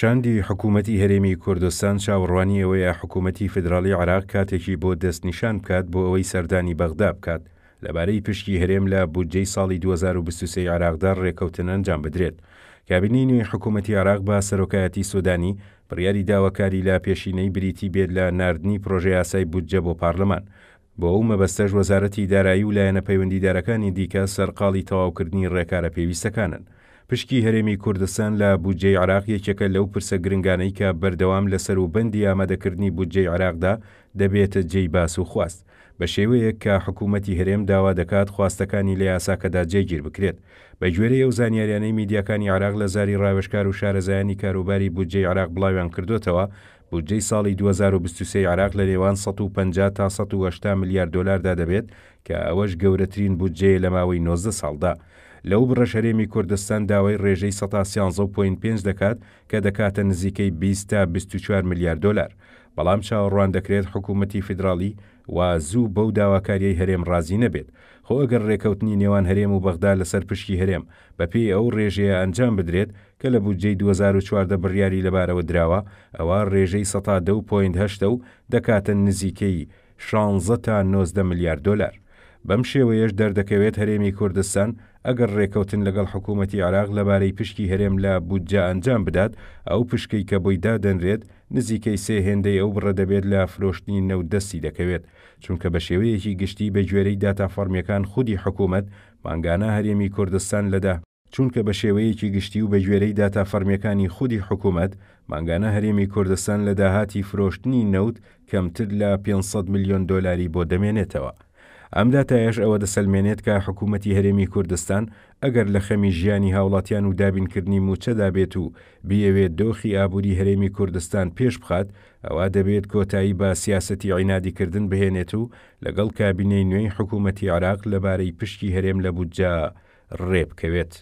شاندی حکوومەتی هەرێمی کوردستان چاوەڕوانیەوەیە حکوومەتی فدراڵی عراق کاتێکی بۆ دەستنیشان بکات بۆ ئەوەی سەردانی بەغدا بکات لەبارەی پشکی هەرێم لە بودجەی ساڵی 2023 عراقدار ڕێکەوتن ئەنجام بدرێت. کابینی نوێی حکوومەتی عراق بە سەرۆکایەتی سودانی بڕیاری داواکاری لە پێشینەی بریتی بێت لە نردنی پرۆژه یاسای بودجە بۆ پارلمان. بۆ ئەو مەبەستەش وەزارەتی دارایی و لایەنە پەیوەندیدارەکانی دیکە سەرقاڵی تەواوکردنی ڕێکارە پێویستەکانن. پشکی هەرێمی کوردستان لە بودجێ عراق یەکێکە لەو پرسە گرنگانەی کە بەردەوام لەسەر و بەندی ئامادەکردنی بودجێ عراقدا دەبێتە جێی باس و خواست. بە شێوەیەک کە حکوومەتتی هەرێم داوا دەکات خواستەکانی لە یاساکەدا جێگیر بکرێت بە گوێرە ئەو زانیاریانەی میدیاکانی عراق لە زاری ڕاوشکار و شارەزایانی کاروباری بودجێ عراق بڵاویان کردوتەوە بودجەی ساڵی 2023 عراق لە نێوان 150 تا 180 میلیارد دلاردا دەبێت کە ئەوەش گەورەترین بودجێ لە ماوەی 90 ساڵدا. لەو بڕە شەرێمی کوردستان داوای ڕێژەی 1950 دەکات کە دەکاتە نزیکەی 20 تا 24 میلیارد دلار. بەڵام چاوەڕوان دەکرێت حکوومەتی فیدراالی و زوو بەو داواکاریەی هەرێم ڕازی نەبێت خۆ ئەگەر ڕێکەوتنی نێوان هەرێم و بەغدا لەسەر پشکی هەرێم بە پێی ئەو ڕێژەیە ئەنجام بدرێت کە لە بودجەی 2014 بڕیاری لەبارەوە دراوە ئەوە ڕێژەی 1970 و دەکاتە نزیکەی 16 تا 90 میلیارد دلار. بەم شێوەیەش دەردەکەوێت هەرێمی کوردستان ئەگەر ڕێکەوتن لەگەڵ حکوومەتتی عراق لەبارەی پشکی هەرێم لە بودجا ئەنجام بدات ئەو پشکی کە بۆیدا دەنرێت نزیکەی سێ هێندەی ئەو بڕە دەبێت لە فرۆشتنی نەودەستی دەکەوێت چونکە بە شێوەیەکی گشتی بە گوێرەی داتافەرمیەکان خودی حکوومەت مانگانە هەرێمی کوردستان لەدا چونکە بە شێوەیەکی گشتی و بە گوێرەی داتافەرمیەکانی خودی حکوومەت مانگانە هەرێمی کوردستان لە داهاتی فرۆشتنی نەوت کەمتر لە 500 میلیۆن دلاری بۆ دەمێنێتەوە. ئەم داتایش ئەوە دەسەلمێنێت کە حکوومەتتی هەرێمی کوردستان ئەگەر لە خەمی ژیانی هاوڵاتیان و دابینکردنی موچەدا بێت و بیەوێت دۆخی ئابووری هەرێمی کوردستان پێش بخات ئەوە دەبێت کۆتایی بە سیاستی عینادیکردن بهێنێت و لەگەڵ کابینەی نوێی حکوومەتتی عراق لەبارەی پشتی هەرێم لە بودجا ڕێبکەوێت.